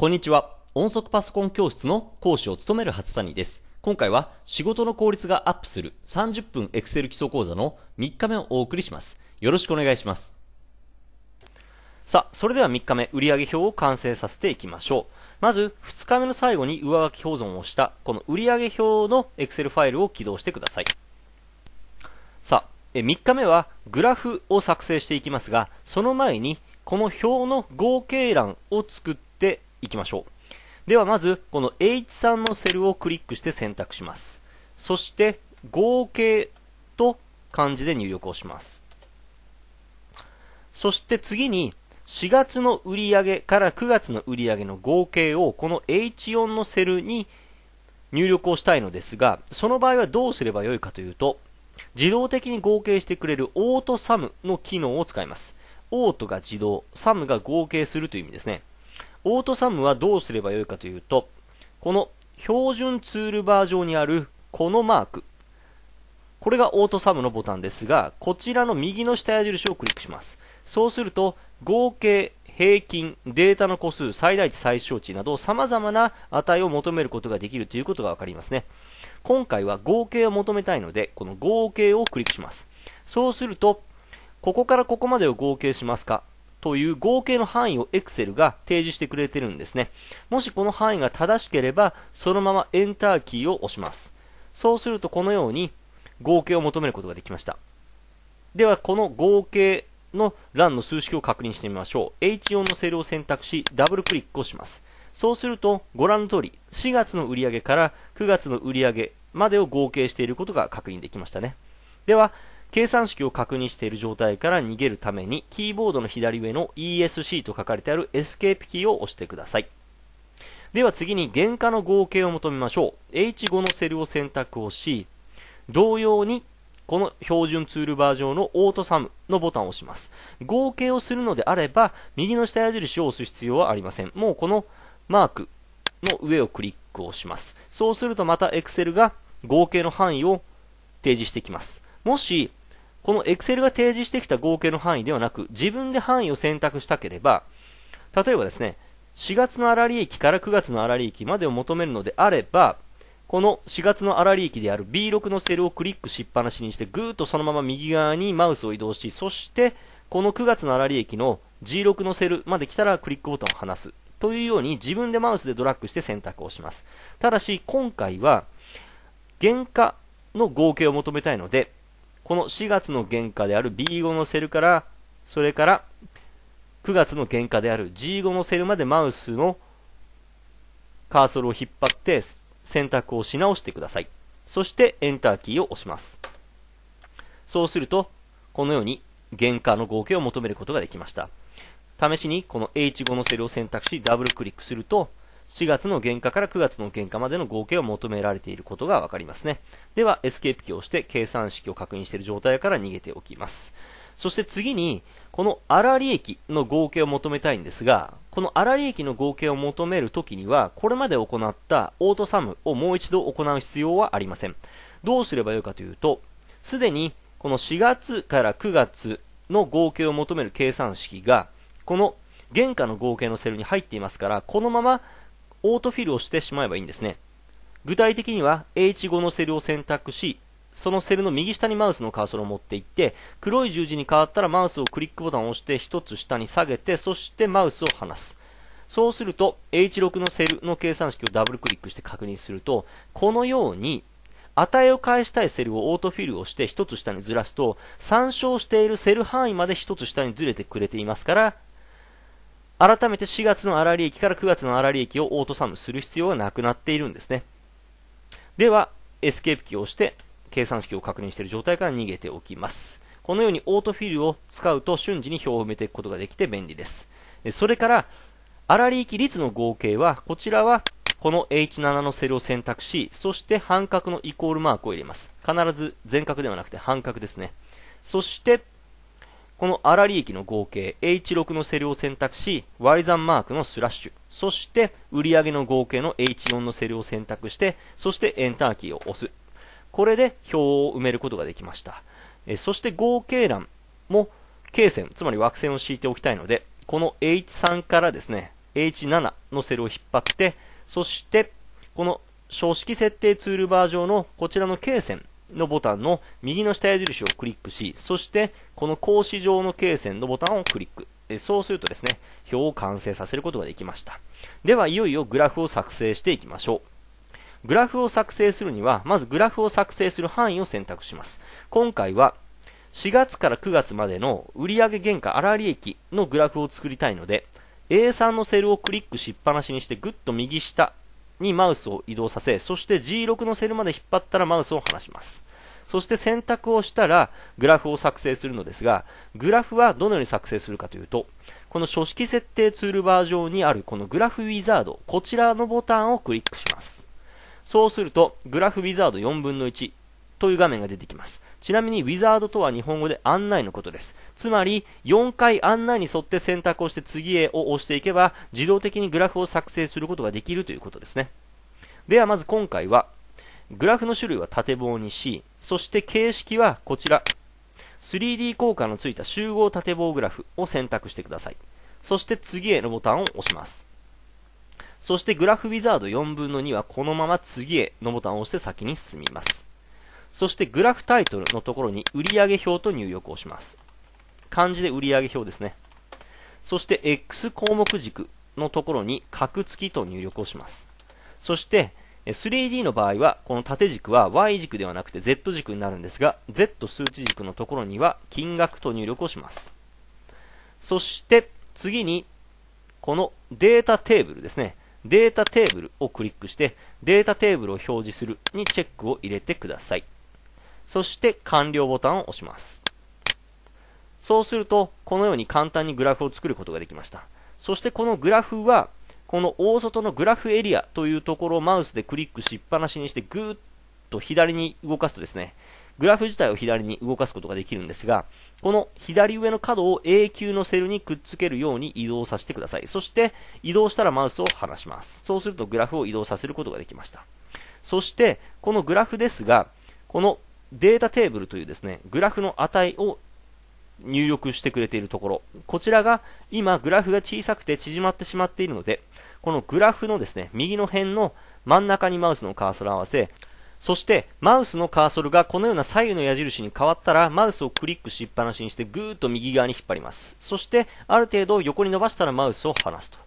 こんにちは。音速パソコン教室の講師を務める初谷です。今回は仕事の効率がアップする30分 Excel 基礎講座の3日目をお送りします。よろしくお願いします。さあ、それでは3日目、売上表を完成させていきましょう。まず、2日目の最後に上書き保存をした、この売上表の Excel ファイルを起動してください。さあ、3日目はグラフを作成していきますが、その前に、この表の合計欄を作っていきましょう。ではまず、この H3 のセルをクリックして選択します。そして、合計と漢字で入力をします。そして次に、4月の売上から9月の売上の合計をこの H4 のセルに入力をしたいのですが、その場合はどうすればよいかというと、自動的に合計してくれるオートサムの機能を使います。オートが自動、サムが合計するという意味ですね。オートサムはどうすればよいかというと、この標準ツールバー上にあるこのマーク、これがオートサムのボタンですが、こちらの右の下矢印をクリックします。そうすると、合計、平均、データの個数、最大値、最小値など、様々な値を求めることができるということがわかりますね。今回は合計を求めたいので、この合計をクリックします。そうすると、ここからここまでを合計しますかという合計の範囲を Excel が提示してくれてるんですね。もしこの範囲が正しければ、そのまま Enter キーを押します。そうするとこのように合計を求めることができました。では、この合計の欄の数式を確認してみましょう。H4 のセルを選択し、ダブルクリックをします。そうすると、ご覧の通り、4月の売上から9月の売上までを合計していることが確認できましたね。では、計算式を確認している状態から逃げるために、キーボードの左上の ESC と書かれてあるエスケープキーを押してください。では次に原価の合計を求めましょう。H5 のセルを選択をし、同様にこの標準ツールバー上のオートサムのボタンを押します。合計をするのであれば、右の下矢印を押す必要はありません。もうこのマークの上をクリックをします。そうするとまた Excel が合計の範囲を提示してきます。もし、この Excel が提示してきた合計の範囲ではなく、自分で範囲を選択したければ、例えばですね、4月の粗利益から9月の粗利益までを求めるのであれば、この4月の粗利益である B6 のセルをクリックしっぱなしにして、ぐーっとそのまま右側にマウスを移動し、そして、この9月の粗利益の G6 のセルまで来たらクリックボタンを離す。というように自分でマウスでドラッグして選択をします。ただし、今回は、原価の合計を求めたいので、この4月の原価である B5 のセルから、それから9月の原価である G5 のセルまでマウスのカーソルを引っ張って選択をし直してください。そしてエンターキーを押します。そうすると、このように原価の合計を求めることができました。試しにこの H5 のセルを選択しダブルクリックすると、4月の原価から9月の原価までの合計を求められていることがわかりますね。では、エスケープキーをして計算式を確認している状態から逃げておきます。そして次に、この粗利益の合計を求めたいんですが、この粗利益の合計を求めるときには、これまで行ったオートサムをもう一度行う必要はありません。どうすればよいかというと、すでにこの4月から9月の合計を求める計算式が、この原価の合計のセルに入っていますから、このままオートフィルをしてしまえばいいんですね。具体的には H5 のセルを選択し、そのセルの右下にマウスのカーソルを持っていって、黒い十字に変わったらマウスをクリックボタンを押して1つ下に下げて、そしてマウスを離す。そうすると、H6 のセルの計算式をダブルクリックして確認すると、このように、値を返したいセルをオートフィルをして1つ下にずらすと、参照しているセル範囲まで1つ下にずれてくれていますから、改めて4月の粗利益から9月の粗利益をオートサムする必要がなくなっているんですね。では、エスケープキーを押して、計算式を確認している状態から逃げておきます。このようにオートフィルを使うと瞬時に表を埋めていくことができて便利です。それから、粗利益率の合計は、こちらはこの H7 のセルを選択し、そして半角のイコールマークを入れます。必ず全角ではなくて半角ですね。そして、この粗利益の合計 H6 のセルを選択し Y り算マークのスラッシュそして売上の合計の H4 のセルを選択してそしてエンターキーを押すこれで表を埋めることができましたえそして合計欄も K 線つまり枠線を敷いておきたいのでこの H3 からですね H7 のセルを引っ張ってそしてこの書式設定ツールバー上のこちらの K 線のボタンの右の下矢印をクリックし、そしてこの格子状の罫線のボタンをクリック。そうするとですね、表を完成させることができました。では、いよいよグラフを作成していきましょう。グラフを作成するには、まずグラフを作成する範囲を選択します。今回は、4月から9月までの売上原価粗利益のグラフを作りたいので、A3 のセルをクリックしっぱなしにしてぐっと右下にマウスを移動させ、そして G6 のセルまで引っ張ったらマウスを離します。そして選択をしたらグラフを作成するのですが、グラフはどのように作成するかというと、この書式設定ツールバー上にあるこのグラフウィザード、こちらのボタンをクリックします。そうすると、グラフウィザード4分の1、という画面が出てきます。ちなみにウィザードとは日本語で案内のことです。つまり、4回案内に沿って選択をして次へを押していけば、自動的にグラフを作成することができるということですね。ではまず今回は、グラフの種類は縦棒にし、そして形式はこちら、3D 効果のついた集合縦棒グラフを選択してください。そして次へのボタンを押します。そしてグラフウィザード4分の2はこのまま次へのボタンを押して先に進みます。そしてグラフタイトルのところに売上表と入力をします。漢字で売上表ですね。そして X 項目軸のところに角付きと入力をします。そして 3D の場合は、この縦軸は Y 軸ではなくて Z 軸になるんですが、Z 数値軸のところには金額と入力をします。そして次に、このデータテーブルですね。データテーブルをクリックして、データテーブルを表示するにチェックを入れてください。そして完了ボタンを押します。そうすると、このように簡単にグラフを作ることができました。そしてこのグラフは、この大外のグラフエリアというところをマウスでクリックしっぱなしにしてぐーっと左に動かすとですね、グラフ自体を左に動かすことができるんですが、この左上の角を永久のセルにくっつけるように移動させてください。そして移動したらマウスを離します。そうするとグラフを移動させることができました。そして、このグラフですが、このデータテーブルというですね、グラフの値を入力してくれているところ、こちらが今グラフが小さくて縮まってしまっているので、このグラフのですね、右の辺の真ん中にマウスのカーソルを合わせ、そしてマウスのカーソルがこのような左右の矢印に変わったらマウスをクリックしっぱなしにしてぐーっと右側に引っ張ります。そしてある程度横に伸ばしたらマウスを離すと。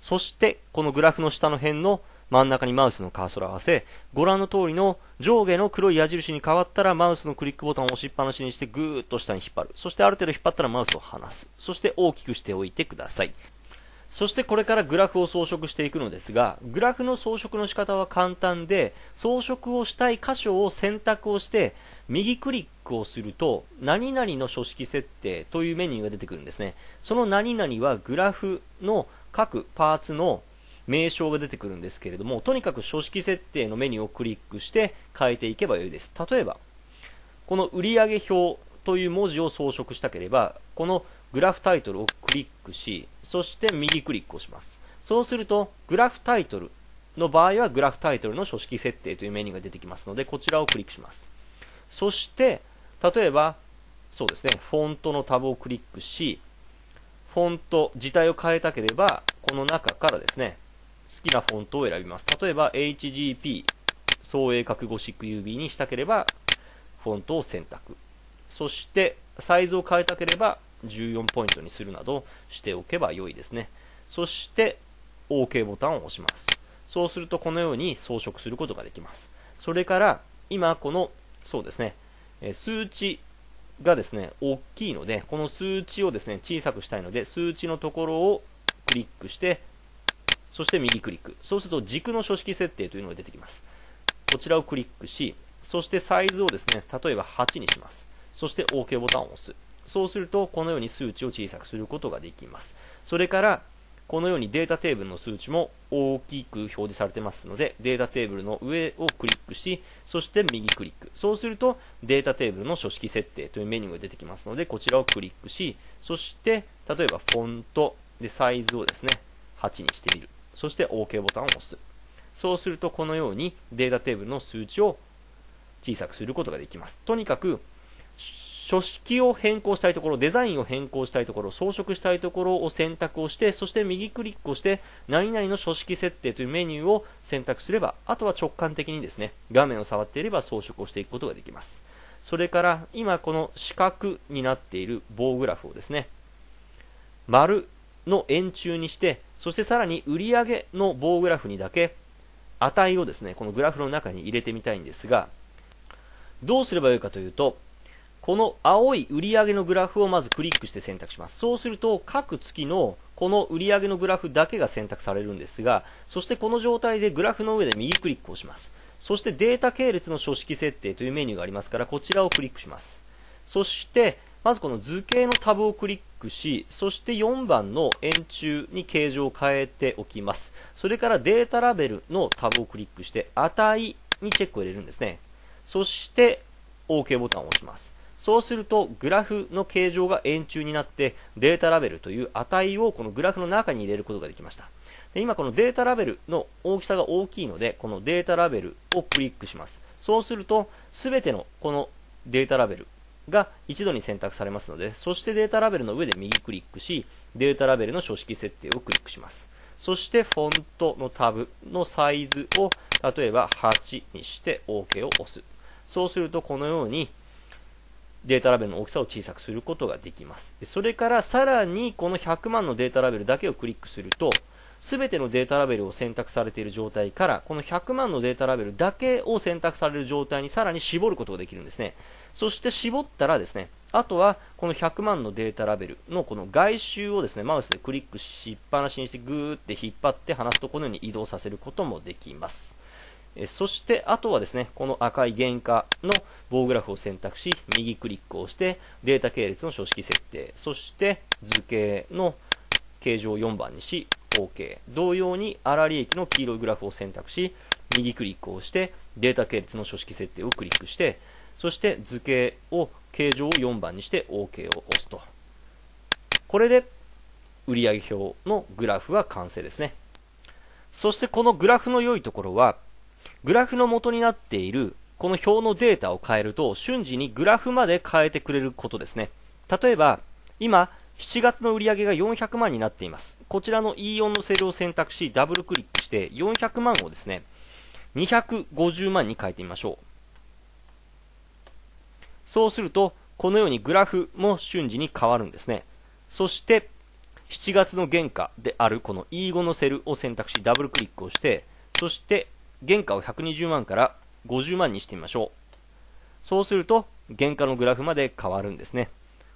そしてこのグラフの下の辺の真ん中にマウスのカーソルを合わせ、ご覧の通りの上下の黒い矢印に変わったらマウスのクリックボタンを押しっぱなしにしてぐーっと下に引っ張る。そしてある程度引っ張ったらマウスを離す。そして大きくしておいてください。そしてこれからグラフを装飾していくのですが、グラフの装飾の仕方は簡単で、装飾をしたい箇所を選択をして、右クリックをすると、何々の書式設定というメニューが出てくるんですね。その何々はグラフの各パーツの名称が出てくるんですけれどもとにかく書式設定のメニューをクリックして変えていけばよいです例えばこの売上表という文字を装飾したければこのグラフタイトルをクリックしそして右クリックをしますそうするとグラフタイトルの場合はグラフタイトルの書式設定というメニューが出てきますのでこちらをクリックしますそして例えばそうですねフォントのタブをクリックしフォント自体を変えたければこの中からですねきなフォントを選びます。例えば HGP 総英角ゴシック UB にしたければフォントを選択。そしてサイズを変えたければ14ポイントにするなどしておけば良いですね。そして OK ボタンを押します。そうするとこのように装飾することができます。それから今このそうですね、数値がですね、大きいので、この数値をですね、小さくしたいので、数値のところをクリックして、そして右クリック。そうすると軸の書式設定というのが出てきます。こちらをクリックし、そしてサイズをですね、例えば8にします。そして OK ボタンを押す。そうすると、このように数値を小さくすることができます。それから、このようにデータテーブルの数値も大きく表示されてますので、データテーブルの上をクリックし、そして右クリック。そうすると、データテーブルの書式設定というメニューが出てきますので、こちらをクリックし、そして、例えばフォントでサイズをですね、8にしてみる。そして OK ボタンを押す。そうするとこのようにデータテーブルの数値を小さくすることができます。とにかく、書式を変更したいところ、デザインを変更したいところ、装飾したいところを選択をして、そして右クリックをして、何々の書式設定というメニューを選択すれば、あとは直感的にですね、画面を触っていれば装飾をしていくことができます。それから、今この四角になっている棒グラフをですね、丸の円柱にして、そしてさらに売上の棒グラフにだけ値をですね、このグラフの中に入れてみたいんですが、どうすればよいかというと、この青い売上のグラフをまずクリックして選択します。そうすると、各月のこの売上のグラフだけが選択されるんですが、そしてこの状態でグラフの上で右クリックをします。そしてデータ系列の書式設定というメニューがありますから、こちらをクリックします。そして、まずこの図形のタブをクリックし、そして4番の円柱に形状を変えておきます。それからデータラベルのタブをクリックして、値にチェックを入れるんですね。そして、OK ボタンを押します。そうすると、グラフの形状が円柱になって、データラベルという値をこのグラフの中に入れることができました。で今、このデータラベルの大きさが大きいので、このデータラベルをクリックします。そうすると、すべてのこのデータラベルが一度に選択されますので、そしてデータラベルの上で右クリックし、データラベルの書式設定をクリックします。そしてフォントのタブのサイズを、例えば8にして OK を押す。そうするとこのようにデータラベルの大きさを小さくすることができます。それからさらにこの100万のデータラベルだけをクリックすると、全てのデータラベルを選択されている状態から、この100万のデータラベルだけを選択される状態にさらに絞ることができるんですね。そして絞ったらですね、あとはこの100万のデータラベルのこの外周をですね、マウスでクリックしっぱなしにしてグーって引っ張って離すとこのように移動させることもできます。えそしてあとはですねこの赤い原価の棒グラフを選択し右クリックをしてデータ系列の書式設定そして図形の形状4番にし OK。同様に、粗利益の黄色いグラフを選択し、右クリックを押して、データ系列の書式設定をクリックして、そして図形を、形状を4番にして OK を押すと。これで、売上表のグラフは完成ですね。そしてこのグラフの良いところは、グラフの元になっているこの表のデータを変えると瞬時にグラフまで変えてくれることですね。例えば、今、7月の売り上げが400万になっています。こちらの E4 のセルを選択し、ダブルクリックして、400万をですね、250万に変えてみましょう。そうすると、このようにグラフも瞬時に変わるんですね。そして、7月の原価であるこの E5 のセルを選択し、ダブルクリックをして、そして、原価を120万から50万にしてみましょう。そうすると、原価のグラフまで変わるんですね。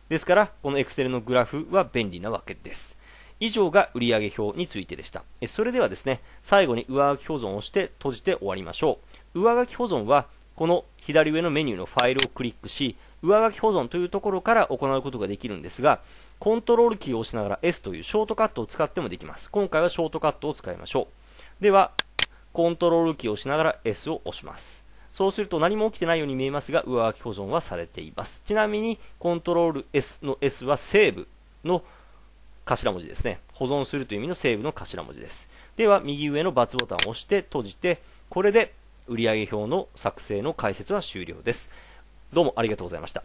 ですから、この Excel のグラフは便利なわけです。以上が売上表についてでした。それではですね、最後に上書き保存をして閉じて終わりましょう。上書き保存は、この左上のメニューのファイルをクリックし、上書き保存というところから行うことができるんですが、コントロールキーを押しながら S というショートカットを使ってもできます。今回はショートカットを使いましょう。では、コントロールキーを押しながら S を押します。そうすると何も起きてないように見えますが、上書き保存はされています。ちなみに、コントロール S の S はセーブの頭文字ですね。保存するという意味のセーブの頭文字です。では、右上の×ボタンを押して閉じて、これで売上表の作成の解説は終了です。どうもありがとうございました。